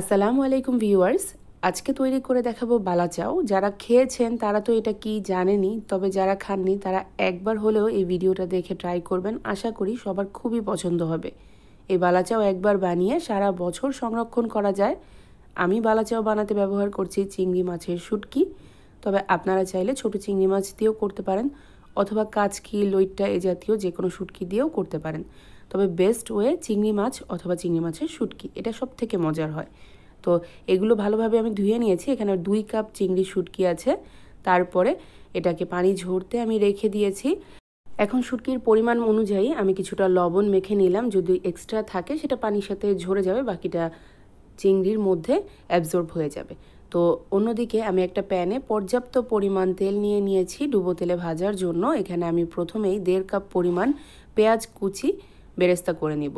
আসসালামু আলাইকুম ভিউয়ার্স আজকে তৈরি করে দেখাবো বালাচাও যারা খেয়েছেন তারা তো এটা কি জানেনি তবে যারা খাননি তারা একবার হলেও এই ভিডিওটা দেখে ট্রাই করবেন আশা করি সবার খুবই পছন্দ হবে এই বালাচাও একবার বানিয়ে সারা বছর সংরক্ষণ করা যায় আমি বালাচাও বানাতে ব্যবহার করছি চিংড়ি মাছের শুটকি তবে আপনারা চাইলে ছোট চিংড়ি মাছ দিয়েও করতে পারেন অথবা কাচকি লইট্টা এ জাতীয় যে কোনো শুটকি দিয়েও করতে পারেন তবে বেস্ট ওয়ে চিংড়ি মাছ অথবা চিংড়ি মাছের শুটকি এটা সব থেকে মজার হয় তো এগুলো ভালোভাবে আমি ধুয়ে নিয়েছি এখানে দুই কাপ চিংড়ি শুটকি আছে তারপরে এটাকে পানি ঝরতে আমি রেখে দিয়েছি এখন শুটকির পরিমাণ অনুযায়ী আমি কিছুটা লবণ মেখে নিলাম যদি এক্সট্রা থাকে সেটা পানির সাথে ঝরে যাবে বাকিটা চিংড়ির মধ্যে অ্যাবজর্ব হয়ে যাবে তো অন্যদিকে আমি একটা প্যানে পর্যাপ্ত পরিমাণ তেল নিয়ে নিয়েছি ডুবো তেলে ভাজার জন্য এখানে আমি প্রথমেই দেড় কাপ পরিমাণ পেঁয়াজ কুচি বেরেস্তা করে নিব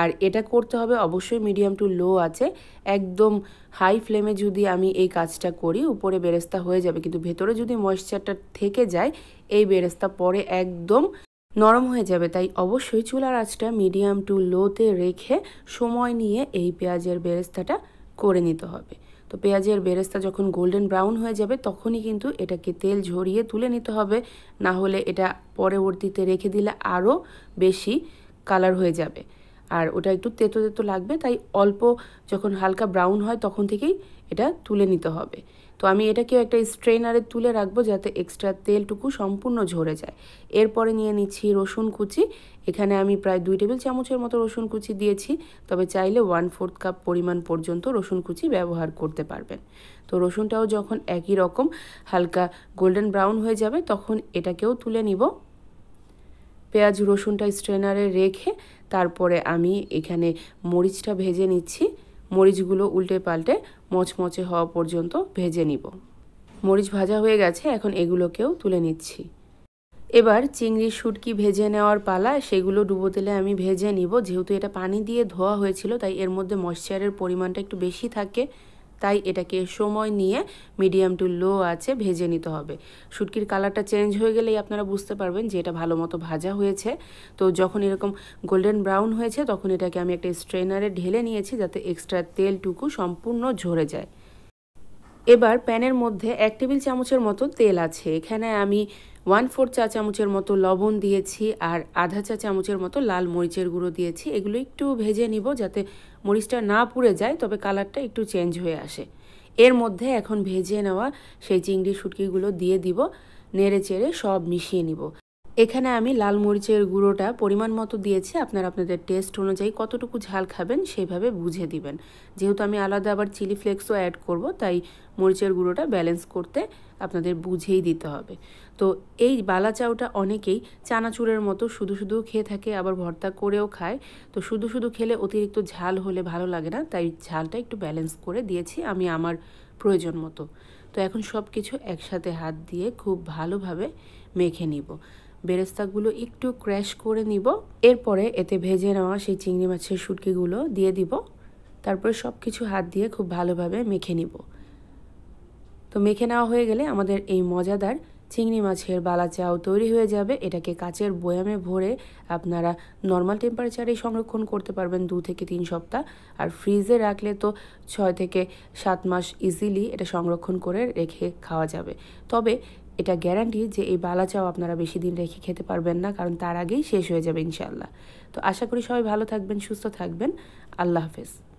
আর এটা করতে হবে অবশ্যই মিডিয়াম টু লো আছে একদম হাই ফ্লেমে যদি আমি এই কাজটা করি উপরে বেরেস্তা হয়ে যাবে কিন্তু ভেতরে যদি ময়েশ্চারটা থেকে যায় এই বেরেস্তা পরে একদম নরম হয়ে যাবে তাই অবশ্যই চুলার আঁচটা মিডিয়াম টু লোতে রেখে সময় নিয়ে এই পেঁয়াজের বেরেস্তাটা করে নিতে হবে তো পেঁয়াজের বেরেস্তা যখন গোল্ডেন ব্রাউন হয়ে যাবে তখনই কিন্তু এটাকে তেল ঝরিয়ে তুলে নিতে হবে না হলে এটা পরবর্তীতে রেখে দিলে আরও বেশি কালার হয়ে যাবে আর ওটা একটু তেতো তেতো লাগবে তাই অল্প যখন হালকা ব্রাউন হয় তখন থেকেই এটা তুলে নিতে হবে তো আমি এটাকেও একটা স্ট্রেনারে তুলে রাখবো যাতে এক্সট্রা তেলটুকু সম্পূর্ণ ঝরে যায় এরপরে নিয়ে নিচ্ছি রসুন কুচি এখানে আমি প্রায় দুই টেবিল চামচের মতো রসুন কুচি দিয়েছি তবে চাইলে ওয়ান ফোর্থ কাপ পরিমাণ পর্যন্ত রসুন কুচি ব্যবহার করতে পারবেন তো রসুনটাও যখন একই রকম হালকা গোল্ডেন ব্রাউন হয়ে যাবে তখন এটাকেও তুলে নিব পেঁয়াজ রসুনটা স্ট্রেনারে রেখে তারপরে আমি এখানে মরিচটা ভেজে নিচ্ছি মরিচগুলো উল্টে পাল্টে মচমচে হওয়া পর্যন্ত ভেজে নিব মরিচ ভাজা হয়ে গেছে এখন এগুলোকেও তুলে নিচ্ছি এবার চিংড়ি শুটকি ভেজে নেওয়ার পালা সেগুলো ডুবো তেলে আমি ভেজে নিব যেহেতু এটা পানি দিয়ে ধোয়া হয়েছিল তাই এর মধ্যে ময়শ্চারের পরিমাণটা একটু বেশি থাকে তাই এটাকে সময় নিয়ে মিডিয়াম টু লো আছে ভেজে নিতে হবে শুটকির কালারটা চেঞ্জ হয়ে গেলেই আপনারা বুঝতে পারবেন যে এটা ভালো মতো ভাজা হয়েছে তো যখন এরকম গোল্ডেন ব্রাউন হয়েছে তখন এটাকে আমি একটা স্ট্রেনারে ঢেলে নিয়েছি যাতে এক্সট্রা তেলটুকু সম্পূর্ণ ঝরে যায় এবার প্যানের মধ্যে এক টেবিল চামচের মতো তেল আছে এখানে আমি ওয়ান ফোর চা চামচের মতো লবণ দিয়েছি আর আধা চা চামচের মতো লাল মরিচের গুঁড়ো দিয়েছি এগুলো একটু ভেজে নিব যাতে মরিচটা না পুড়ে যায় তবে কালারটা একটু চেঞ্জ হয়ে আসে এর মধ্যে এখন ভেজে নেওয়া সেই চিংড়ি শুটকিগুলো দিয়ে দিব নেড়ে চেড়ে সব মিশিয়ে নিব এখানে আমি লাল মরিচের গুঁড়োটা পরিমাণ মতো দিয়েছি আপনারা আপনাদের টেস্ট অনুযায়ী কতটুকু ঝাল খাবেন সেভাবে বুঝে দিবেন যেহেতু আমি আলাদা আবার চিলি ফ্লেক্সও অ্যাড করব তাই মরিচের গুঁড়োটা ব্যালেন্স করতে আপনাদের বুঝেই দিতে হবে তো এই বালা চাউটা অনেকেই চানাচুরের মতো শুধু শুধু খেয়ে থাকে আবার ভর্তা করেও খায় তো শুধু শুধু খেলে অতিরিক্ত ঝাল হলে ভালো লাগে না তাই ঝালটা একটু ব্যালেন্স করে দিয়েছি আমি আমার প্রয়োজন মতো তো এখন সব কিছু একসাথে হাত দিয়ে খুব ভালোভাবে মেখে নিব বেরেস্তাগুলো একটু ক্র্যাশ করে নিব এরপরে এতে ভেজে নেওয়া সেই চিংড়ি মাছের শুটকিগুলো দিয়ে দিব তারপরে সব কিছু হাত দিয়ে খুব ভালোভাবে মেখে নিব তো মেখে নেওয়া হয়ে গেলে আমাদের এই মজাদার চিংড়ি মাছের বালাচাও তৈরি হয়ে যাবে এটাকে কাচের বয়ামে ভরে আপনারা নর্মাল টেম্পারেচারে সংরক্ষণ করতে পারবেন দু থেকে তিন সপ্তাহ আর ফ্রিজে রাখলে তো ছয় থেকে সাত মাস ইজিলি এটা সংরক্ষণ করে রেখে খাওয়া যাবে তবে এটা গ্যারান্টি যে এই বালা চাও আপনারা বেশি দিন রেখে খেতে পারবেন না কারণ তার আগেই শেষ হয়ে যাবে ইনশাল্লাহ তো আশা করি সবাই ভালো থাকবেন সুস্থ থাকবেন আল্লাহ হাফেজ